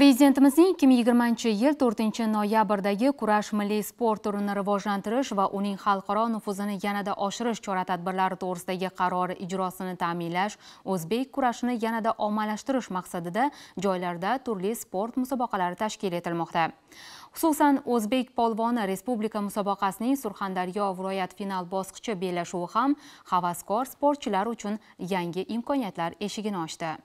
prezidentimizning 2020 yil 4 noyabrdagi kurash milliy sport turini rivojlantirish va uning xalqaro nufuzini yanada oshirish chora tadbirlari to'g'risidagi qarori ijrosini ta'minlash o'zbek kurashini yanada ommalashtirish maqsadida joylarda turli sport musobaqalari tashkil etilmoqda xususan o'zbek polvoni respublika musobaqasining surxondaryo viloyat final bosqichi bellashuvi ham havaskor sportchilar uchun yangi imkoniyatlar eshigini ochdi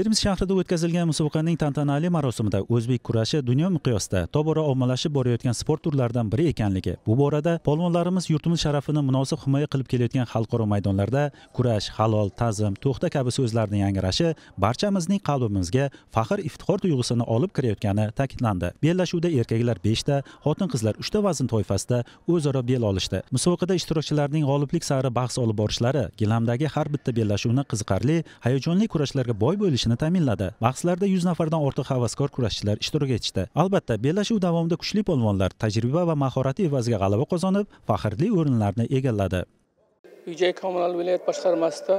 termiz shahrida o'tkazilgan musobaqaning tantanali marosimida o'zbek kurashi dunyo miqyosida tobora ommalashib borayotgan sport turlaridan biri ekanligi bu borada polvonlarimiz yurtimiz sharafini munosib himoya qilib kelayotgan xalqaro maydonlarda kurash halol tazim to'xta kabi so'zlarni yangrashi barchamizning qalbimizga faxr iftixor tuyg'usini olib kirayotgani ta'kidlandi bellashuvda erkaklar beshta xotin qizlar uchta vazn toifasida o'zaro bel olishdi musobaqada ishtirokchilarning g'oliblik sari bahs olib borishlari gilamdagi har bitta bellashuvni qiziqarli hayajonli kurashlarga boy bo'lishi bo'lishini ta'minladi bahslarda yuz nafardan ortiq havaskor kurashchilar ishtirok etishdi albatta bellashuv davomida kuchli polvonlar tajriba va mahorati evaziga g'alaba qozonib faxrli o'rinlarni egalladi uy joy kommunal viloyat boshqarmasida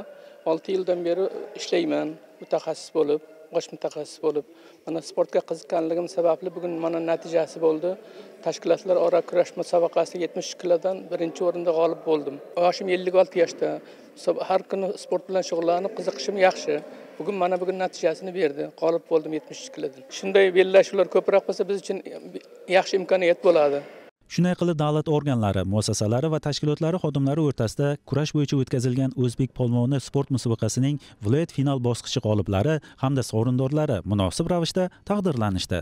olti yildan beri ishlayman mutaxassis bo'lib bosh mutaxassis bo'lib mana sportga qiziqqanligim sababli bugun mana natijasi bo'ldi tashkilotlar ora kurash musobaqasida yetmish kilodan birinchi o'rinda g'olib bo'ldim yoshim ellik olti yoshda har kuni sport bilan shug'ullanib qiziqishim yaxshi bugun mana bugun natijasini berdi g'olib bo'ldim yetmish ikki shunday bellashuvlar ko'proq bo'lsa biz uchun yaxshi imkoniyat bo'ladi shunday qilib davlat organlari muassasalari va tashkilotlari xodimlari o'rtasida kurash bo'yicha o'tkazilgan o'zbek polvoni sport musobaqasining viloyat final bosqichi g'oliblari hamda sovrindorlari munosib ravishda taqdirlanishdi